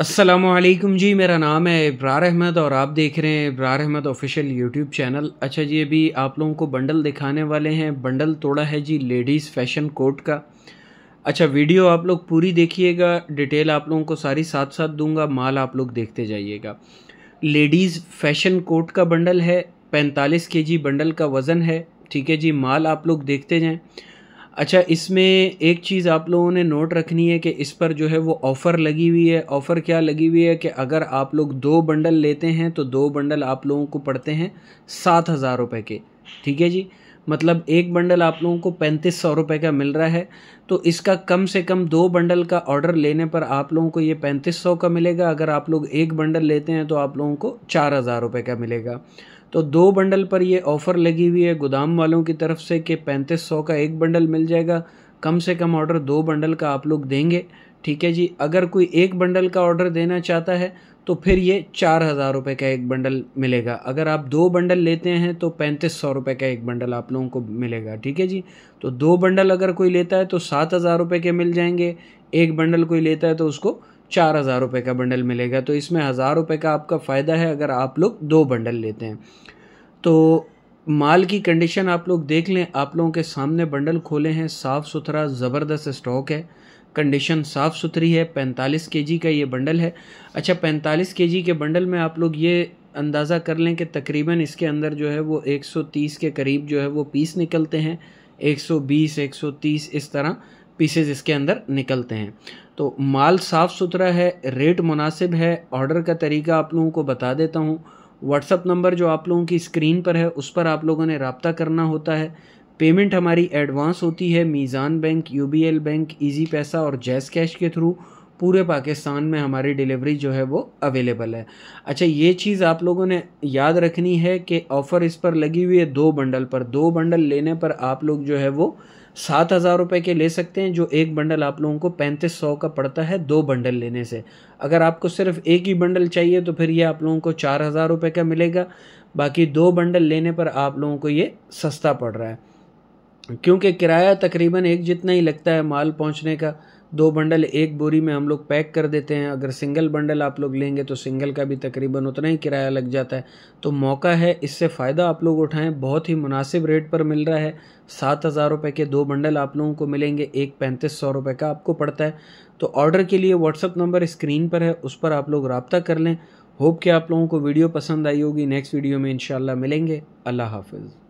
असलम जी मेरा नाम है इब्रार अहमद और आप देख रहे हैं Ibrar Ahmed official YouTube channel अच्छा जी अभी आप लोगों को बंडल दिखाने वाले हैं बंडल तोड़ा है जी लेडीज़ फैशन कोट का अच्छा वीडियो आप लोग पूरी देखिएगा डिटेल आप लोगों को सारी साथ साथ दूंगा माल आप लोग देखते जाइएगा लेडीज़ फैशन कोट का बंडल है पैंतालीस के बंडल का वज़न है ठीक है जी माल आप लोग देखते जाएँ अच्छा इसमें एक चीज़ आप लोगों ने नोट रखनी है कि इस पर जो है वो ऑफ़र लगी हुई है ऑफ़र क्या लगी हुई है कि अगर आप लोग दो बंडल लेते हैं तो दो बंडल आप लोगों को पड़ते हैं सात हज़ार रुपये के ठीक है जी मतलब एक बंडल आप लोगों को पैंतीस सौ रुपये का मिल रहा है तो इसका कम से कम दो बंडल का ऑर्डर लेने पर आप लोगों को ये पैंतीस सौ का मिलेगा अगर आप लोग एक बंडल लेते हैं तो आप लोगों को चार हज़ार रुपये का मिलेगा तो दो बंडल पर ये ऑफ़र लगी हुई है गोदाम वालों की तरफ से कि पैंतीस सौ का एक बंडल मिल जाएगा कम से कम ऑर्डर दो बंडल का आप लोग देंगे ठीक है जी अगर कोई एक बंडल का ऑर्डर देना चाहता है तो फिर ये चार हज़ार रुपये का एक बंडल मिलेगा अगर आप दो बंडल लेते हैं तो पैंतीस सौ रुपये का एक बंडल आप लोगों को मिलेगा ठीक है जी तो दो बंडल अगर कोई लेता है तो सात हज़ार रुपये के मिल जाएंगे एक बंडल कोई लेता है तो उसको चार हज़ार रुपये का बंडल मिलेगा तो इसमें हज़ार रुपये का आपका फ़ायदा है अगर आप लोग दो बंडल लेते हैं तो माल की कंडीशन आप लोग देख लें आप लोगों के सामने बंडल खोले हैं साफ़ सुथरा ज़बरदस्त स्टॉक है कंडीशन साफ़ सुथरी है 45 केजी का ये बंडल है अच्छा 45 केजी के बंडल में आप लोग ये अंदाज़ा कर लें कि तकरीबन इसके अंदर जो है वो 130 के करीब जो है वो पीस निकलते हैं 120 130 इस तरह पीसेज इसके अंदर निकलते हैं तो माल साफ़ सुथरा है रेट मुनासिब है ऑर्डर का तरीका आप लोगों को बता देता हूँ व्हाट्सअप नंबर जो आप लोगों की स्क्रीन पर है उस पर आप लोगों ने रबता करना होता है पेमेंट हमारी एडवांस होती है Meezan bank U bank Easypaisa और जैस कैश के थ्रू पूरे पाकिस्तान में हमारी डिलीवरी जो है वो अवेलेबल है अच्छा ये चीज़ आप लोगों ने याद रखनी है कि ऑफ़र इस पर लगी हुई है दो बंडल पर दो बंडल लेने पर आप लोग जो है वो सात हज़ार रुपये के ले सकते हैं जो एक बंडल आप लोगों को पैंतीस सौ का पड़ता है दो बंडल लेने से अगर आपको सिर्फ एक ही बंडल चाहिए तो फिर ये आप लोगों को चार हज़ार रुपये का मिलेगा बाकी दो बंडल लेने पर आप लोगों को ये सस्ता पड़ रहा है क्योंकि किराया तकरीबन एक जितना ही लगता है माल पहुंचने का दो बंडल एक बोरी में हम लोग पैक कर देते हैं अगर सिंगल बंडल आप लोग लेंगे तो सिंगल का भी तकरीबन उतना ही किराया लग जाता है तो मौका है इससे फ़ायदा आप लोग उठाएं बहुत ही मुनासिब रेट पर मिल रहा है सात हज़ार रुपये के दो बंडल आप लोगों को मिलेंगे एक पैंतीस सौ रुपये का आपको पड़ता है तो ऑर्डर के लिए व्हाट्सअप नंबर स्क्रीन पर है उस पर आप लोग रबता कर लें होप कि आप लोगों को वीडियो पसंद आई होगी नेक्स्ट वीडियो में इंशाल्लाह मिलेंगे अल्लाह हाफिज़